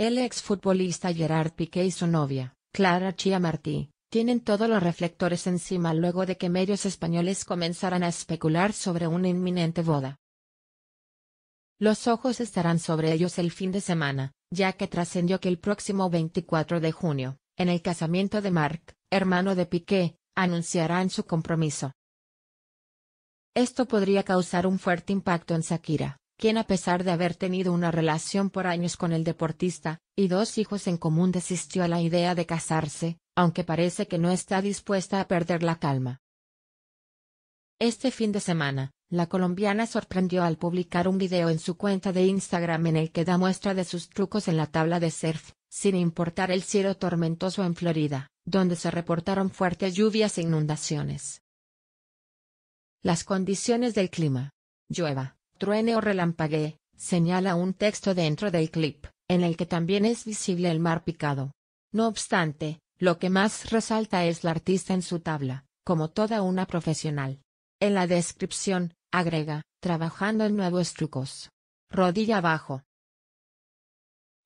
El exfutbolista Gerard Piqué y su novia, Clara Chia Martí, tienen todos los reflectores encima luego de que medios españoles comenzaran a especular sobre una inminente boda. Los ojos estarán sobre ellos el fin de semana, ya que trascendió que el próximo 24 de junio, en el casamiento de Marc, hermano de Piqué, anunciarán su compromiso. Esto podría causar un fuerte impacto en Shakira, quien a pesar de haber tenido una relación por años con el deportista, y dos hijos en común desistió a la idea de casarse, aunque parece que no está dispuesta a perder la calma. Este fin de semana, la colombiana sorprendió al publicar un video en su cuenta de Instagram en el que da muestra de sus trucos en la tabla de surf, sin importar el cielo tormentoso en Florida, donde se reportaron fuertes lluvias e inundaciones. Las condiciones del clima. Llueva, truene o relampaguee, señala un texto dentro del clip, en el que también es visible el mar picado. No obstante, lo que más resalta es la artista en su tabla, como toda una profesional. En la descripción, agrega, trabajando en nuevos trucos. Rodilla abajo.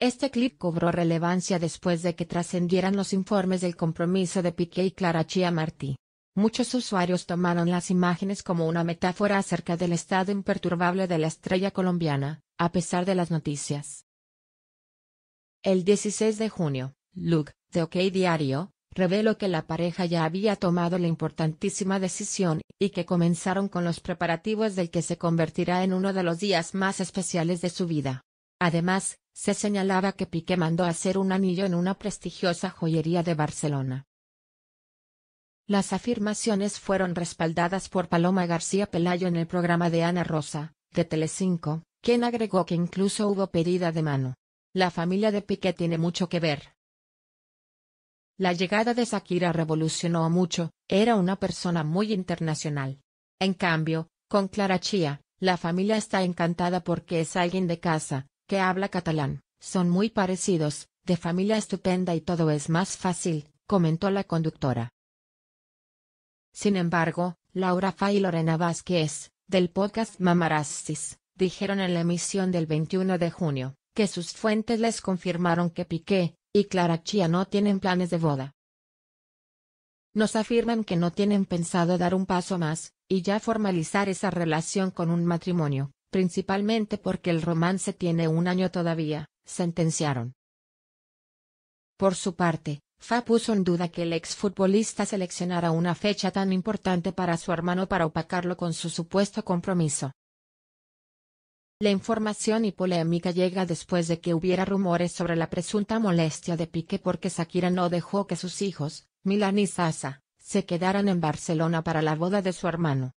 Este clip cobró relevancia después de que trascendieran los informes del compromiso de Piqué y Clara Chia Martí. Muchos usuarios tomaron las imágenes como una metáfora acerca del estado imperturbable de la estrella colombiana, a pesar de las noticias. El 16 de junio, Luke, de OK Diario, reveló que la pareja ya había tomado la importantísima decisión, y que comenzaron con los preparativos del que se convertirá en uno de los días más especiales de su vida. Además, se señalaba que Piqué mandó hacer un anillo en una prestigiosa joyería de Barcelona. Las afirmaciones fueron respaldadas por Paloma García Pelayo en el programa de Ana Rosa, de Telecinco, quien agregó que incluso hubo pedida de mano. La familia de Piqué tiene mucho que ver. La llegada de Shakira revolucionó mucho, era una persona muy internacional. En cambio, con Clara Chía, la familia está encantada porque es alguien de casa, que habla catalán, son muy parecidos, de familia estupenda y todo es más fácil, comentó la conductora. Sin embargo, Laura Fay y Lorena Vázquez, del podcast Mamarazzis, dijeron en la emisión del 21 de junio, que sus fuentes les confirmaron que Piqué y Clara Chia no tienen planes de boda. Nos afirman que no tienen pensado dar un paso más, y ya formalizar esa relación con un matrimonio, principalmente porque el romance tiene un año todavía, sentenciaron. Por su parte, Fa puso en duda que el exfutbolista seleccionara una fecha tan importante para su hermano para opacarlo con su supuesto compromiso. La información y polémica llega después de que hubiera rumores sobre la presunta molestia de Piqué porque Shakira no dejó que sus hijos, Milan y Sasa, se quedaran en Barcelona para la boda de su hermano.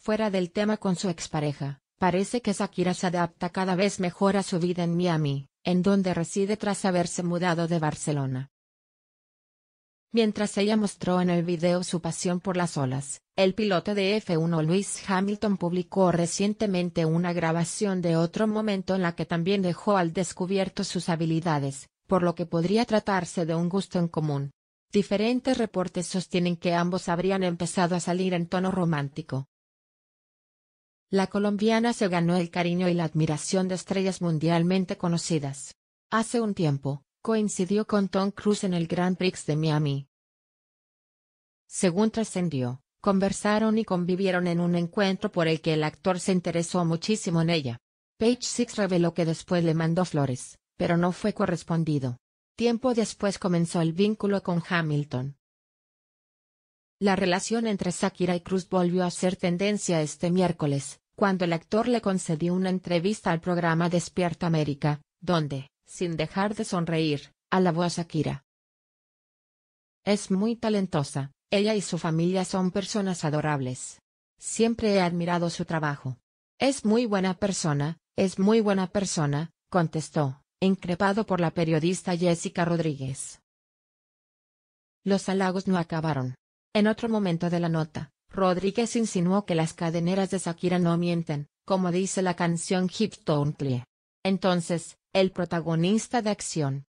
Fuera del tema con su expareja, parece que Shakira se adapta cada vez mejor a su vida en Miami, en donde reside tras haberse mudado de Barcelona. Mientras ella mostró en el video su pasión por las olas, el piloto de F1 Lewis Hamilton publicó recientemente una grabación de otro momento en la que también dejó al descubierto sus habilidades, por lo que podría tratarse de un gusto en común. Diferentes reportes sostienen que ambos habrían empezado a salir en tono romántico, la colombiana se ganó el cariño y la admiración de estrellas mundialmente conocidas. Hace un tiempo, coincidió con Tom Cruise en el Grand Prix de Miami. Según trascendió, conversaron y convivieron en un encuentro por el que el actor se interesó muchísimo en ella. Page Six reveló que después le mandó flores, pero no fue correspondido. Tiempo después comenzó el vínculo con Hamilton. La relación entre Shakira y Cruz volvió a ser tendencia este miércoles, cuando el actor le concedió una entrevista al programa Despierta América, donde, sin dejar de sonreír, alabó a Shakira. Es muy talentosa, ella y su familia son personas adorables. Siempre he admirado su trabajo. Es muy buena persona, es muy buena persona, contestó, increpado por la periodista Jessica Rodríguez. Los halagos no acabaron. En otro momento de la nota, Rodríguez insinuó que las cadeneras de Shakira no mienten, como dice la canción Hip Entonces, el protagonista de acción,